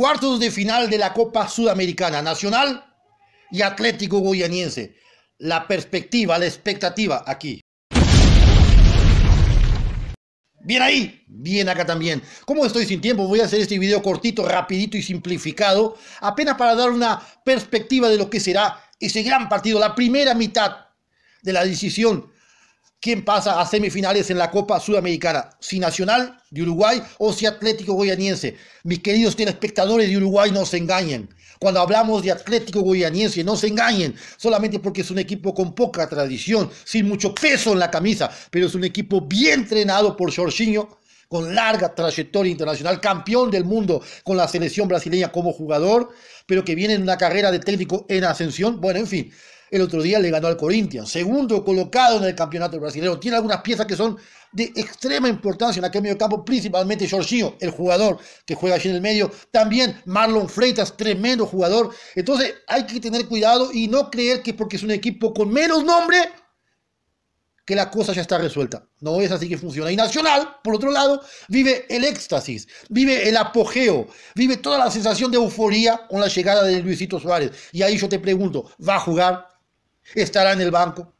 cuartos de final de la Copa Sudamericana Nacional y Atlético goyanense. La perspectiva, la expectativa aquí. Bien ahí, bien acá también. Como estoy sin tiempo, voy a hacer este video cortito, rapidito y simplificado, apenas para dar una perspectiva de lo que será ese gran partido, la primera mitad de la decisión quién pasa a semifinales en la Copa Sudamericana, si Nacional de Uruguay o si Atlético Goianiense. Mis queridos telespectadores de Uruguay, no se engañen. Cuando hablamos de Atlético Goianiense, no se engañen, solamente porque es un equipo con poca tradición, sin mucho peso en la camisa, pero es un equipo bien entrenado por Jorginho con larga trayectoria internacional, campeón del mundo con la selección brasileña como jugador, pero que viene en una carrera de técnico en ascensión. Bueno, en fin, el otro día le ganó al Corinthians, segundo colocado en el campeonato brasileño. Tiene algunas piezas que son de extrema importancia en aquel medio campo, principalmente Jorginho, el jugador que juega allí en el medio. También Marlon Freitas, tremendo jugador. Entonces hay que tener cuidado y no creer que porque es un equipo con menos nombre que la cosa ya está resuelta. No es así que funciona. Y Nacional, por otro lado, vive el éxtasis, vive el apogeo, vive toda la sensación de euforía con la llegada de Luisito Suárez. Y ahí yo te pregunto, ¿va a jugar? ¿Estará en el banco?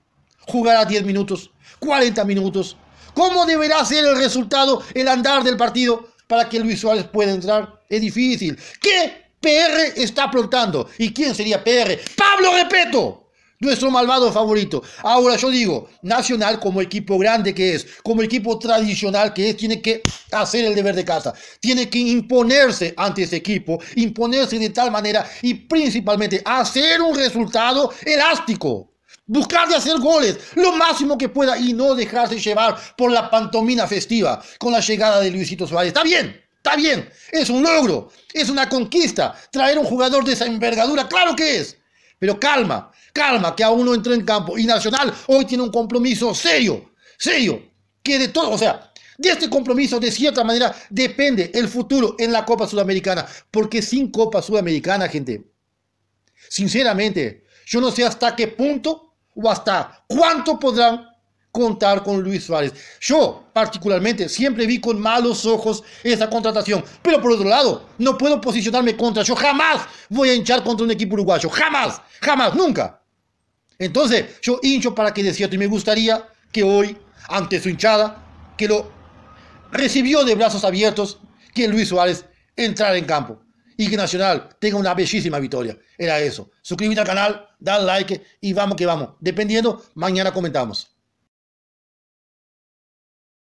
¿Jugará 10 minutos? ¿40 minutos? ¿Cómo deberá ser el resultado, el andar del partido para que Luis Suárez pueda entrar? Es difícil. ¿Qué PR está aprontando? ¿Y quién sería PR? ¡Pablo Repeto! nuestro malvado favorito. Ahora yo digo, Nacional como equipo grande que es, como equipo tradicional que es, tiene que hacer el deber de casa, tiene que imponerse ante ese equipo, imponerse de tal manera y principalmente hacer un resultado elástico. Buscar de hacer goles lo máximo que pueda y no dejarse llevar por la pantomina festiva con la llegada de Luisito Suárez. Está bien, está bien, es un logro, es una conquista. Traer un jugador de esa envergadura, claro que es. Pero calma, calma, que aún no entró en campo. Y Nacional hoy tiene un compromiso serio, serio, que de todo, o sea, de este compromiso, de cierta manera, depende el futuro en la Copa Sudamericana. Porque sin Copa Sudamericana, gente, sinceramente, yo no sé hasta qué punto o hasta cuánto podrán contar con Luis Suárez. Yo, particularmente, siempre vi con malos ojos esa contratación. Pero por otro lado, no puedo posicionarme contra. Yo jamás voy a hinchar contra un equipo uruguayo. Jamás, jamás, nunca. Entonces, yo hincho para que cierto Y me gustaría que hoy, ante su hinchada, que lo recibió de brazos abiertos, que Luis Suárez entrara en campo. Y que Nacional tenga una bellísima victoria. Era eso. Suscríbete al canal, dale like y vamos que vamos. Dependiendo, mañana comentamos.